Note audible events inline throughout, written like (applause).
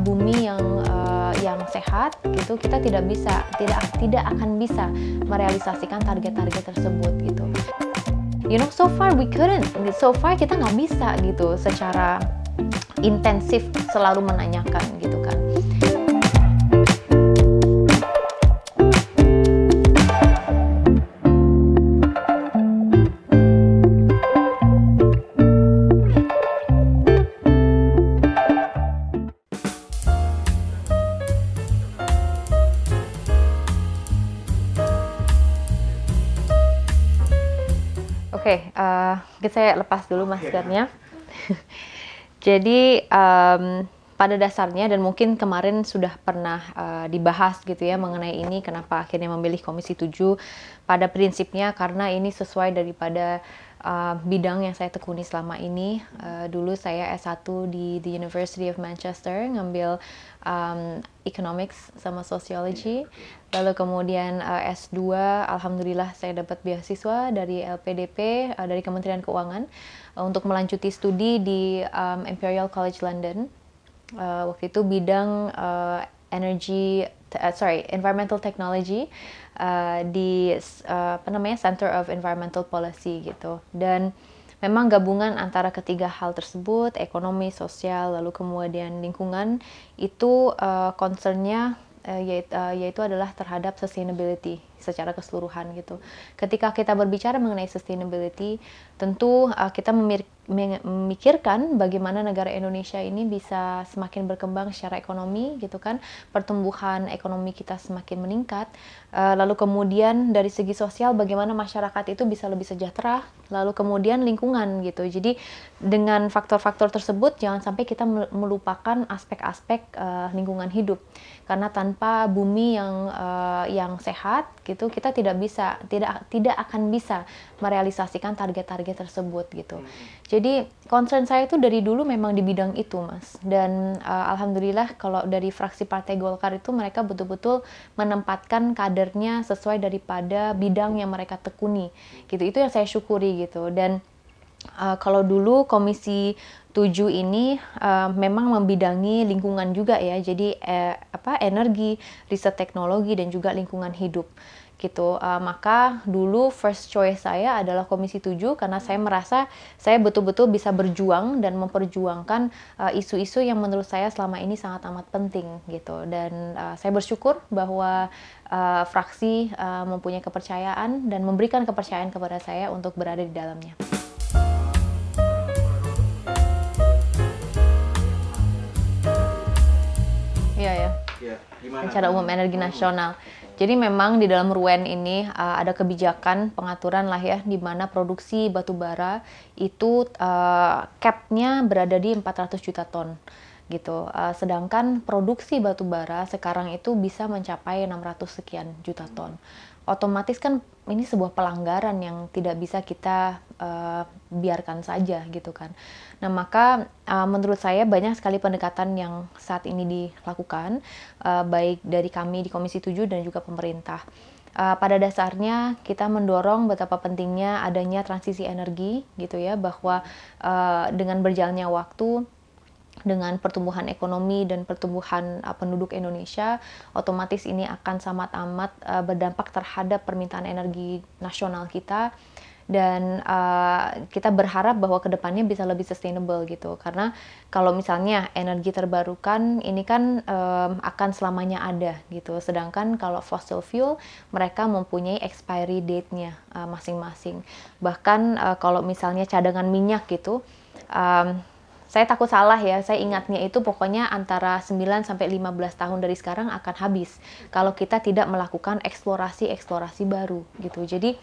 bumi yang uh, yang sehat gitu kita tidak bisa tidak tidak akan bisa merealisasikan target-target tersebut gitu you know so far we couldn't so far kita nggak bisa gitu secara intensif selalu menanyakan gitu Oke, okay, uh, eh, saya lepas dulu maskernya. (laughs) Jadi um, pada dasarnya dan mungkin kemarin sudah pernah uh, dibahas gitu ya mengenai ini kenapa akhirnya memilih komisi 7 pada prinsipnya karena ini sesuai daripada uh, bidang yang saya tekuni selama ini. Uh, dulu saya S1 di the University of Manchester ngambil um, economics sama sociology. Iya, Lalu kemudian uh, S2 alhamdulillah saya dapat beasiswa dari LPDP uh, dari Kementerian Keuangan uh, untuk melanjuti studi di um, Imperial College London. Uh, waktu itu bidang uh, energy uh, sorry environmental technology uh, di uh, apa namanya Center of Environmental Policy gitu dan memang gabungan antara ketiga hal tersebut ekonomi sosial lalu kemudian lingkungan itu uh, concernnya uh, yaitu, uh, yaitu adalah terhadap sustainability secara keseluruhan gitu. Ketika kita berbicara mengenai sustainability, tentu uh, kita memikirkan bagaimana negara Indonesia ini bisa semakin berkembang secara ekonomi gitu kan. Pertumbuhan ekonomi kita semakin meningkat. Uh, lalu kemudian dari segi sosial bagaimana masyarakat itu bisa lebih sejahtera, lalu kemudian lingkungan gitu. Jadi dengan faktor-faktor tersebut jangan sampai kita melupakan aspek-aspek uh, lingkungan hidup. Karena tanpa bumi yang uh, yang sehat gitu kita tidak bisa tidak tidak akan bisa merealisasikan target-target tersebut gitu hmm. jadi concern saya itu dari dulu memang di bidang itu mas dan uh, alhamdulillah kalau dari fraksi partai Golkar itu mereka betul-betul menempatkan kadernya sesuai daripada bidang yang mereka tekuni gitu itu yang saya syukuri gitu dan uh, kalau dulu komisi Tujuh ini uh, memang membidangi lingkungan juga ya. Jadi eh, apa energi, riset teknologi dan juga lingkungan hidup gitu. Uh, maka dulu first choice saya adalah Komisi 7 karena saya merasa saya betul-betul bisa berjuang dan memperjuangkan isu-isu uh, yang menurut saya selama ini sangat amat penting gitu. Dan uh, saya bersyukur bahwa uh, fraksi uh, mempunyai kepercayaan dan memberikan kepercayaan kepada saya untuk berada di dalamnya. rencana umum energi oh. nasional. Jadi memang di dalam RUEN ini uh, ada kebijakan pengaturan lah ya di mana produksi batu bara itu uh, capnya berada di 400 juta ton gitu. Uh, sedangkan produksi batu bara sekarang itu bisa mencapai 600 sekian juta ton otomatis kan ini sebuah pelanggaran yang tidak bisa kita uh, biarkan saja gitu kan. Nah maka uh, menurut saya banyak sekali pendekatan yang saat ini dilakukan uh, baik dari kami di Komisi 7 dan juga pemerintah. Uh, pada dasarnya kita mendorong betapa pentingnya adanya transisi energi gitu ya bahwa uh, dengan berjalannya waktu dengan pertumbuhan ekonomi dan pertumbuhan uh, penduduk Indonesia, otomatis ini akan sangat amat uh, berdampak terhadap permintaan energi nasional kita dan uh, kita berharap bahwa kedepannya bisa lebih sustainable gitu karena kalau misalnya energi terbarukan ini kan um, akan selamanya ada gitu sedangkan kalau fossil fuel mereka mempunyai expiry date-nya uh, masing-masing bahkan uh, kalau misalnya cadangan minyak gitu um, saya takut salah ya, saya ingatnya itu pokoknya antara 9 sampai 15 tahun dari sekarang akan habis kalau kita tidak melakukan eksplorasi-eksplorasi baru gitu. Jadi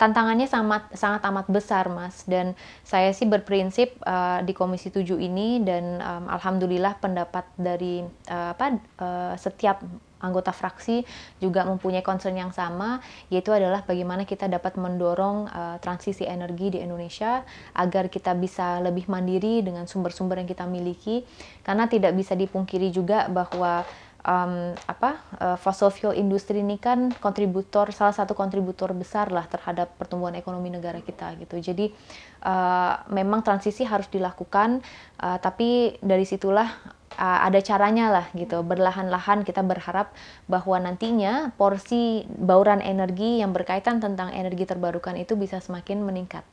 tantangannya sangat sangat amat besar, Mas. Dan saya sih berprinsip uh, di Komisi 7 ini dan um, alhamdulillah pendapat dari uh, apa uh, setiap anggota fraksi juga mempunyai concern yang sama, yaitu adalah bagaimana kita dapat mendorong uh, transisi energi di Indonesia agar kita bisa lebih mandiri dengan sumber-sumber yang kita miliki, karena tidak bisa dipungkiri juga bahwa um, apa uh, fossil fuel industri ini kan kontributor salah satu kontributor besar lah terhadap pertumbuhan ekonomi negara kita gitu jadi uh, memang transisi harus dilakukan uh, tapi dari situlah uh, ada caranya lah gitu. Berlahan-lahan kita berharap bahwa nantinya porsi bauran energi yang berkaitan tentang energi terbarukan itu bisa semakin meningkat.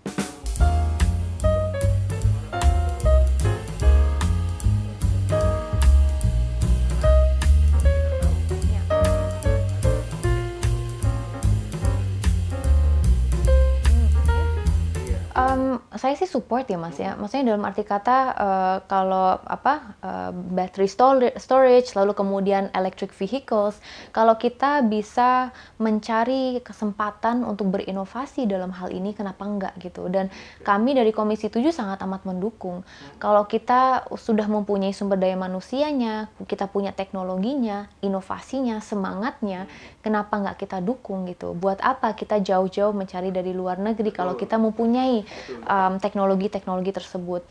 Um, saya sih support ya mas ya, maksudnya dalam arti kata uh, kalau apa uh, battery storage, lalu kemudian electric vehicles, kalau kita bisa mencari kesempatan untuk berinovasi dalam hal ini, kenapa enggak gitu? Dan kami dari Komisi 7 sangat amat mendukung. Kalau kita sudah mempunyai sumber daya manusianya, kita punya teknologinya, inovasinya, semangatnya, kenapa enggak kita dukung gitu? Buat apa kita jauh-jauh mencari dari luar negeri kalau kita mempunyai um, teknologi-teknologi tersebut.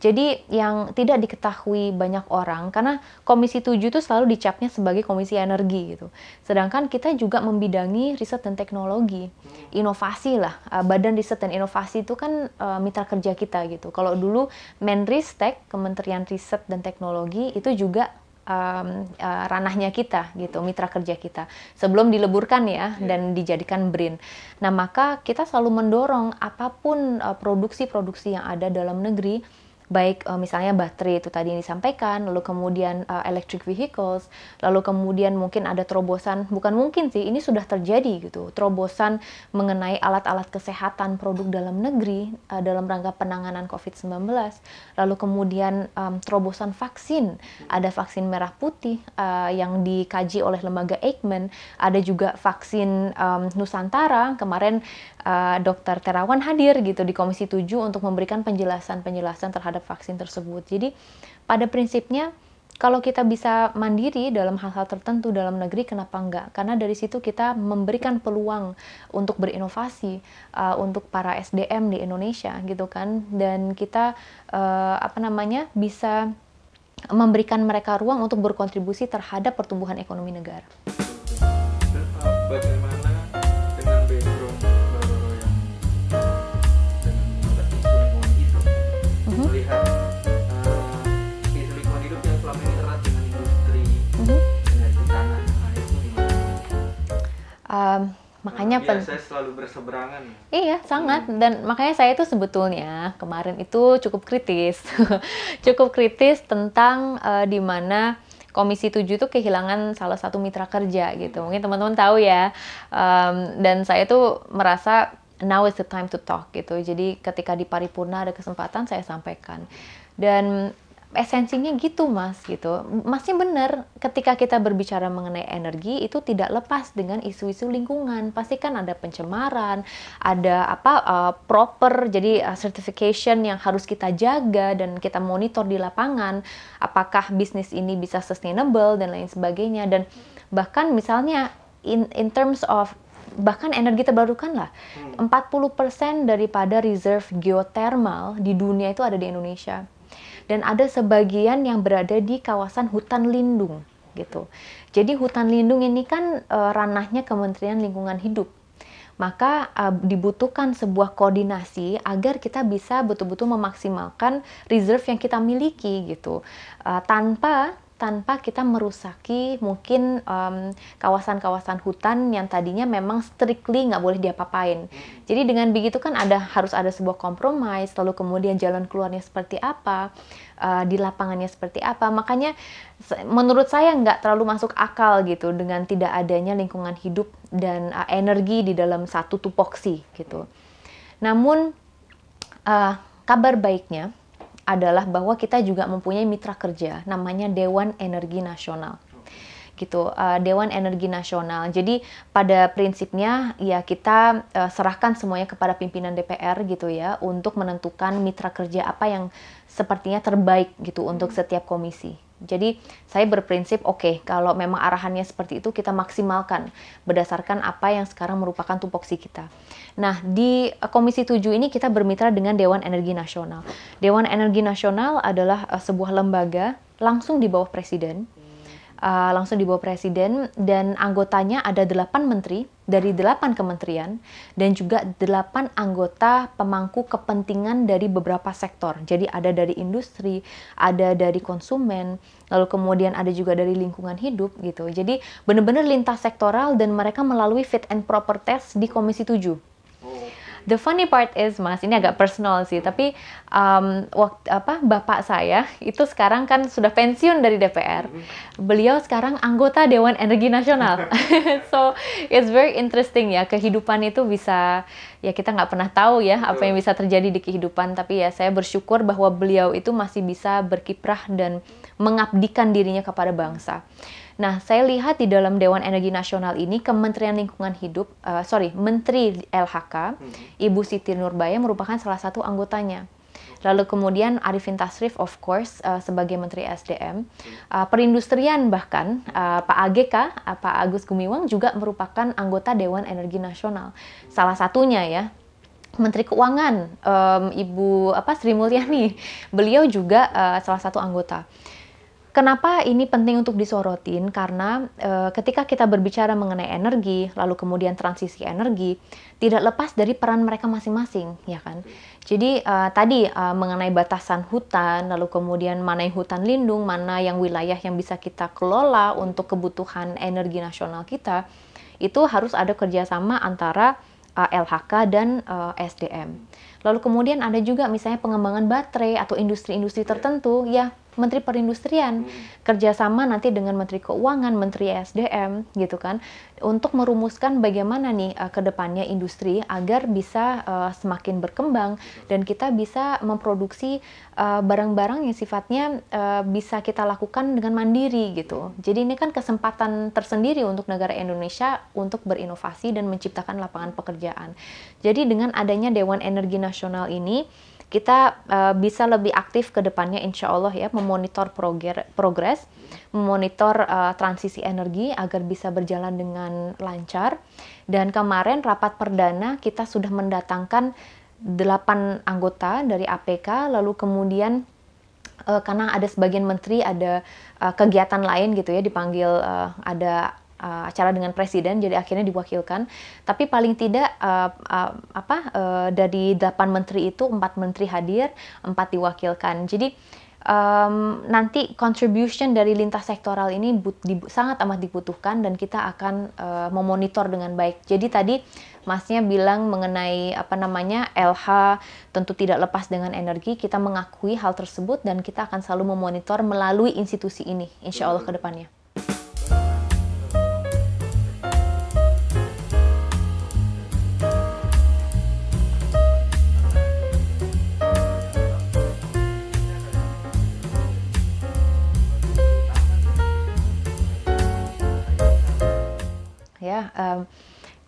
Jadi yang tidak diketahui banyak orang karena komisi 7 itu selalu dicapnya sebagai komisi energi gitu. Sedangkan kita juga membidangi riset dan teknologi, hmm. inovasi lah. Uh, badan Riset dan Inovasi itu kan uh, mitra kerja kita gitu. Kalau dulu Menristek, Kementerian Riset dan Teknologi itu juga um, uh, ranahnya kita gitu, mitra kerja kita. Sebelum dileburkan ya yeah. dan dijadikan brin. Nah, maka kita selalu mendorong apapun uh, produksi-produksi yang ada dalam negeri baik uh, misalnya baterai itu tadi yang disampaikan, lalu kemudian uh, electric vehicles, lalu kemudian mungkin ada terobosan, bukan mungkin sih, ini sudah terjadi gitu, terobosan mengenai alat-alat kesehatan produk dalam negeri uh, dalam rangka penanganan COVID-19, lalu kemudian um, terobosan vaksin, ada vaksin merah putih uh, yang dikaji oleh lembaga Eijkman, ada juga vaksin um, Nusantara, kemarin uh, dokter Terawan hadir gitu di Komisi 7 untuk memberikan penjelasan-penjelasan terhadap terhadap vaksin tersebut. Jadi pada prinsipnya kalau kita bisa mandiri dalam hal-hal tertentu dalam negeri, kenapa enggak? Karena dari situ kita memberikan peluang untuk berinovasi uh, untuk para SDM di Indonesia, gitu kan? Dan kita uh, apa namanya bisa memberikan mereka ruang untuk berkontribusi terhadap pertumbuhan ekonomi negara. Bagaimana um, makanya iya, pen... Iya saya selalu berseberangan iya sangat hmm. dan makanya saya itu sebetulnya kemarin itu cukup kritis (laughs) cukup kritis tentang uh, di mana Komisi 7 itu kehilangan salah satu mitra kerja gitu. Hmm. Mungkin teman-teman tahu ya. Um, dan saya tuh merasa now is the time to talk gitu. Jadi ketika di paripurna ada kesempatan saya sampaikan. Dan esensinya gitu mas gitu masih benar ketika kita berbicara mengenai energi itu tidak lepas dengan isu-isu lingkungan pasti kan ada pencemaran ada apa uh, proper jadi uh, certification yang harus kita jaga dan kita monitor di lapangan apakah bisnis ini bisa sustainable dan lain sebagainya dan bahkan misalnya in in terms of bahkan energi terbarukan lah. Hmm. puluh 40% daripada reserve geothermal di dunia itu ada di Indonesia dan ada sebagian yang berada di kawasan hutan lindung gitu. Jadi hutan lindung ini kan e, ranahnya Kementerian Lingkungan Hidup. Maka e, dibutuhkan sebuah koordinasi agar kita bisa betul-betul memaksimalkan reserve yang kita miliki gitu. E, tanpa tanpa kita merusaki mungkin kawasan kawasan-kawasan hutan yang tadinya memang strictly nggak boleh diapa-apain. Jadi dengan begitu kan ada harus ada sebuah kompromi, lalu kemudian jalan keluarnya seperti apa, uh, di lapangannya seperti apa. Makanya menurut saya nggak terlalu masuk akal gitu dengan tidak adanya lingkungan hidup dan uh, energi di dalam satu tupoksi gitu. Namun uh, kabar baiknya adalah bahwa kita juga mempunyai mitra kerja namanya Dewan Energi Nasional gitu uh, Dewan Energi Nasional. Jadi pada prinsipnya ya kita uh, serahkan semuanya kepada pimpinan DPR gitu ya untuk menentukan mitra kerja apa yang sepertinya terbaik gitu hmm. untuk setiap komisi. Jadi saya berprinsip oke okay, kalau memang arahannya seperti itu kita maksimalkan berdasarkan apa yang sekarang merupakan tupoksi kita. Nah, di eh, Komisi 7 ini kita bermitra dengan Dewan Energi Nasional. Dewan Energi Nasional adalah eh, sebuah lembaga langsung di bawah presiden uh, langsung dibawa presiden dan anggotanya ada delapan menteri dari delapan kementerian dan juga delapan anggota pemangku kepentingan dari beberapa sektor. Jadi ada dari industri, ada dari konsumen, lalu kemudian ada juga dari lingkungan hidup gitu. Jadi benar-benar lintas sektoral dan mereka melalui fit and proper test di Komisi 7 the funny part is mas ini agak personal sih tapi um, waktu apa bapak saya itu sekarang kan sudah pensiun dari DPR mm-hmm. beliau sekarang anggota Dewan Energi Nasional (laughs) so it's very interesting ya kehidupan itu bisa ya kita nggak pernah tahu ya apa yang bisa terjadi di kehidupan tapi ya saya bersyukur bahwa beliau itu masih bisa berkiprah dan mengabdikan dirinya kepada bangsa. Nah, saya lihat di dalam Dewan Energi Nasional ini Kementerian Lingkungan Hidup, uh, sorry, Menteri LHK, hmm. Ibu Siti Nurbaya merupakan salah satu anggotanya. Lalu kemudian Arifin Tasrif, of course, uh, sebagai Menteri SDM, uh, hmm. eh, perindustrian bahkan uh, Pak AGK, uh, Pak Agus Gumiwang juga merupakan anggota Dewan Energi Nasional. Salah satunya ya, Menteri Keuangan um, Ibu apa Sri Mulyani, beliau juga uh, salah satu anggota. Kenapa ini penting untuk disorotin? Karena e, ketika kita berbicara mengenai energi, lalu kemudian transisi energi, tidak lepas dari peran mereka masing-masing, ya kan? Jadi e, tadi e, mengenai batasan hutan, lalu kemudian mana yang hutan lindung, mana yang wilayah yang bisa kita kelola untuk kebutuhan energi nasional kita, itu harus ada kerjasama antara e, LHK dan e, SDM. Lalu kemudian ada juga misalnya pengembangan baterai atau industri-industri tertentu, ya Menteri Perindustrian hmm. kerjasama nanti dengan Menteri Keuangan, Menteri SDM gitu kan untuk merumuskan bagaimana nih uh, eh, kedepannya industri agar bisa uh, semakin berkembang dan kita bisa memproduksi eh, barang-barang uh, yang sifatnya uh, bisa kita lakukan dengan mandiri gitu. Jadi ini kan kesempatan tersendiri untuk negara Indonesia untuk berinovasi dan menciptakan lapangan pekerjaan. Jadi dengan adanya Dewan Energi Nasional ini kita uh, bisa lebih aktif ke depannya insya Allah ya memonitor progres, memonitor uh, transisi energi agar bisa berjalan dengan lancar. Dan kemarin rapat perdana kita sudah mendatangkan 8 anggota dari APK lalu kemudian uh, karena ada sebagian menteri ada uh, kegiatan lain gitu ya dipanggil uh, ada uh, acara dengan presiden jadi akhirnya diwakilkan tapi paling tidak uh, apa uh, dari delapan menteri itu empat menteri hadir, empat diwakilkan. Jadi um, nanti contribution dari lintas sektoral ini but, di, sangat amat dibutuhkan dan kita akan uh, memonitor dengan baik. Jadi tadi Masnya bilang mengenai apa namanya LH tentu tidak lepas dengan energi. Kita mengakui hal tersebut dan kita akan selalu memonitor melalui institusi ini, insya Allah ke depannya.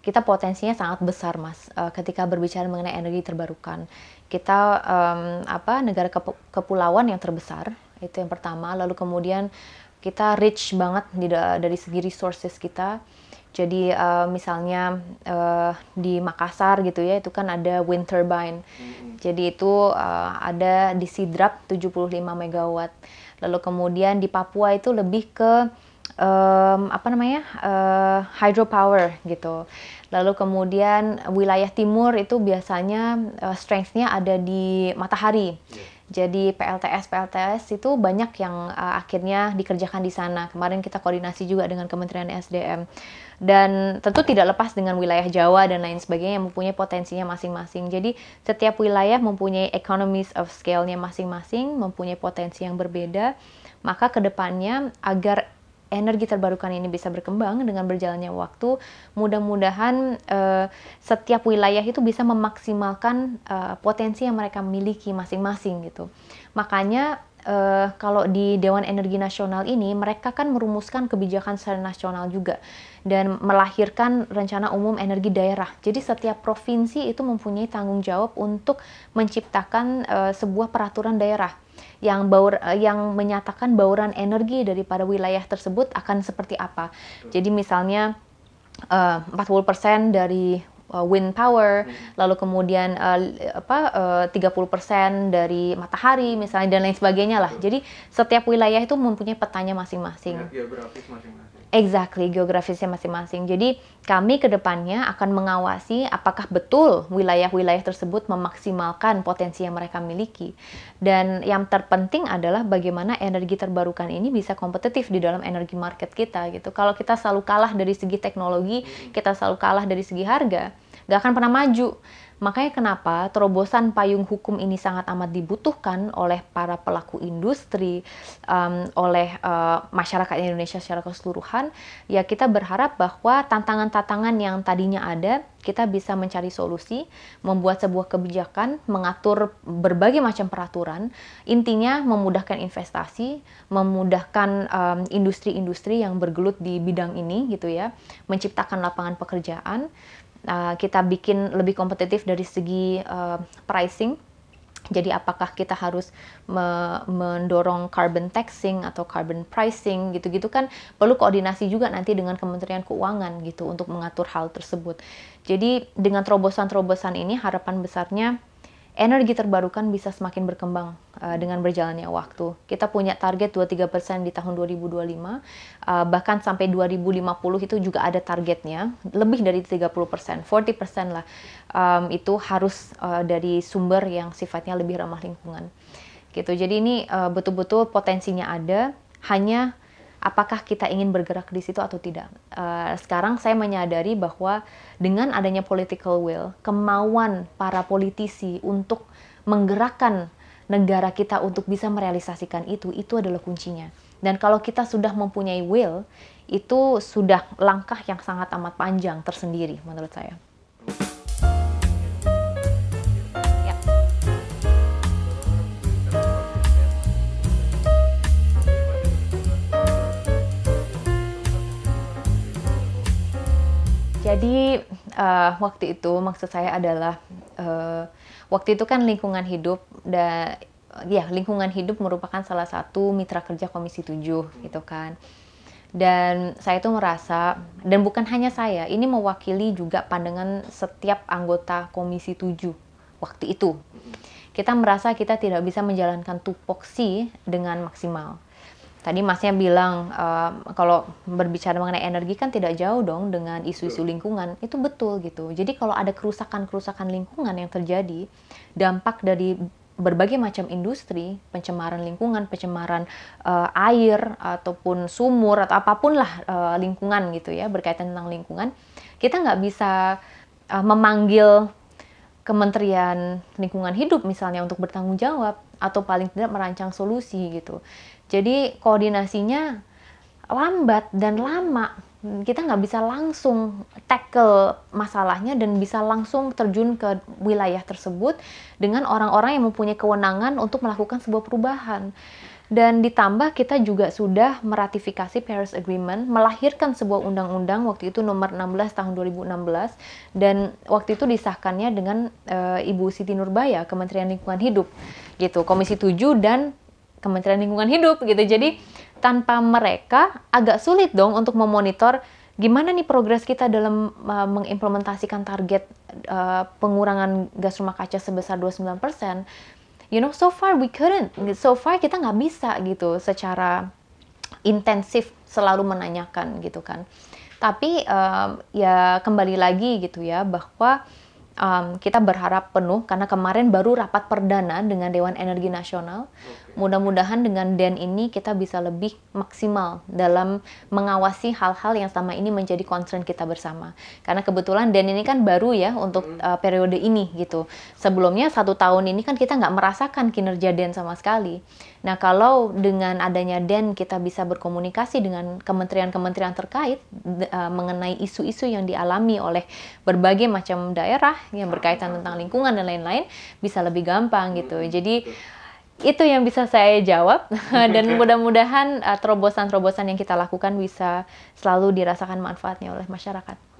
kita potensinya sangat besar mas eh, ketika berbicara mengenai energi terbarukan kita um, apa negara kepulauan yang terbesar itu yang pertama lalu kemudian kita rich banget di, dari segi resources kita jadi uh, misalnya uh, di Makassar gitu ya itu kan ada wind turbine mm-hmm. jadi itu uh, ada di Sidrap 75 megawatt lalu kemudian di Papua itu lebih ke um, apa namanya uh, hydropower gitu. Lalu kemudian wilayah timur itu biasanya uh, strength-nya ada di matahari. Yeah. Jadi PLTS PLTS itu banyak yang uh, akhirnya dikerjakan di sana. Kemarin kita koordinasi juga dengan Kementerian SDM dan tentu tidak lepas dengan wilayah Jawa dan lain sebagainya yang mempunyai potensinya masing-masing. Jadi setiap wilayah mempunyai economies of scale-nya masing-masing, mempunyai potensi yang berbeda. Maka kedepannya agar energi terbarukan ini bisa berkembang dengan berjalannya waktu, mudah-mudahan uh, setiap wilayah itu bisa memaksimalkan uh, potensi yang mereka miliki masing-masing gitu. Makanya uh, kalau di Dewan Energi Nasional ini mereka kan merumuskan kebijakan secara nasional juga dan melahirkan rencana umum energi daerah. Jadi setiap provinsi itu mempunyai tanggung jawab untuk menciptakan sebuah peraturan daerah yang baur eh, yang menyatakan bauran energi daripada wilayah tersebut akan seperti apa. Jadi misalnya eh, uh, 40% dari eh, wind power, hmm. lalu kemudian uh, apa uh, 30% dari matahari misalnya dan lain sebagainya lah. Hmm. Jadi setiap wilayah itu mempunyai petanya masing-masing. Ya, masing-masing. Exactly, geografisnya masing-masing. Jadi kami ke depannya akan mengawasi apakah betul wilayah-wilayah tersebut memaksimalkan potensi yang mereka miliki. Dan yang terpenting adalah bagaimana energi terbarukan ini bisa kompetitif di dalam energi market kita gitu. Kalau kita selalu kalah dari segi teknologi, kita selalu kalah dari segi harga, nggak akan pernah maju. Makanya kenapa terobosan payung hukum ini sangat amat dibutuhkan oleh para pelaku industri, um, oleh uh, masyarakat Indonesia secara keseluruhan. Ya kita berharap bahwa tantangan-tantangan yang tadinya ada, kita bisa mencari solusi, membuat sebuah kebijakan, mengatur berbagai macam peraturan. Intinya memudahkan investasi, memudahkan industri industri-industri yang bergelut di bidang ini gitu ya, menciptakan lapangan pekerjaan Eh, kita bikin lebih kompetitif dari segi uh, pricing. Jadi apakah kita harus me mendorong carbon taxing atau carbon pricing gitu-gitu kan perlu koordinasi juga nanti dengan Kementerian Keuangan gitu untuk mengatur hal tersebut. Jadi dengan terobosan-terobosan ini harapan besarnya energi terbarukan bisa semakin berkembang uh, dengan berjalannya waktu. Kita punya target 23% di tahun 2025, uh, eh, bahkan sampai 2050 itu juga ada targetnya, lebih dari 30%, 40% lah. Um, itu harus uh, dari sumber yang sifatnya lebih ramah lingkungan. Gitu. Jadi ini betul-betul uh, betul -betul potensinya ada, hanya apakah kita ingin bergerak di situ atau tidak. Uh, sekarang saya menyadari bahwa dengan adanya political will, kemauan para politisi untuk menggerakkan negara kita untuk bisa merealisasikan itu, itu adalah kuncinya. Dan kalau kita sudah mempunyai will, itu sudah langkah yang sangat amat panjang tersendiri menurut saya. Jadi uh, waktu itu maksud saya adalah uh, waktu itu kan lingkungan hidup dan ya lingkungan hidup merupakan salah satu mitra kerja Komisi 7 gitu kan. Dan saya itu merasa dan bukan hanya saya, ini mewakili juga pandangan setiap anggota Komisi 7 waktu itu. Kita merasa kita tidak bisa menjalankan tupoksi dengan maksimal Tadi Masnya bilang uh, kalau berbicara mengenai energi kan tidak jauh dong dengan isu-isu lingkungan. Itu betul gitu. Jadi kalau ada kerusakan-kerusakan lingkungan yang terjadi, dampak dari berbagai macam industri, pencemaran lingkungan, pencemaran uh, air ataupun sumur atau apapun lah uh, lingkungan gitu ya berkaitan tentang lingkungan, kita nggak bisa uh, memanggil Kementerian Lingkungan Hidup misalnya untuk bertanggung jawab atau paling tidak merancang solusi gitu. Jadi koordinasinya lambat dan lama. Kita nggak bisa langsung tackle masalahnya dan bisa langsung terjun ke wilayah tersebut dengan orang-orang yang mempunyai kewenangan untuk melakukan sebuah perubahan. Dan ditambah kita juga sudah meratifikasi Paris Agreement, melahirkan sebuah undang-undang waktu itu nomor 16 tahun 2016 dan waktu itu disahkannya dengan e, Ibu Siti Nurbaya, Kementerian Lingkungan Hidup gitu, Komisi 7 dan Kementerian Lingkungan Hidup gitu. Jadi tanpa mereka agak sulit dong untuk memonitor gimana nih progres kita dalam e, mengimplementasikan target e, pengurangan gas rumah kaca sebesar 29 persen you know so far we couldn't so far kita nggak bisa gitu secara intensif selalu menanyakan gitu kan tapi um, ya kembali lagi gitu ya bahwa um, kita berharap penuh karena kemarin baru rapat perdana dengan Dewan Energi Nasional mudah-mudahan dengan den ini kita bisa lebih maksimal dalam mengawasi hal-hal yang selama ini menjadi concern kita bersama. Karena kebetulan den ini kan baru ya untuk uh, periode ini gitu. Sebelumnya satu tahun ini kan kita nggak merasakan kinerja den sama sekali. Nah kalau dengan adanya den kita bisa berkomunikasi dengan kementerian-kementerian terkait uh, mengenai isu-isu yang dialami oleh berbagai macam daerah yang berkaitan tentang lingkungan dan lain-lain bisa lebih gampang gitu. Hmm, Jadi itu yang bisa saya jawab (laughs) dan mudah-mudahan eh, terobosan-terobosan yang kita lakukan bisa selalu dirasakan manfaatnya oleh masyarakat.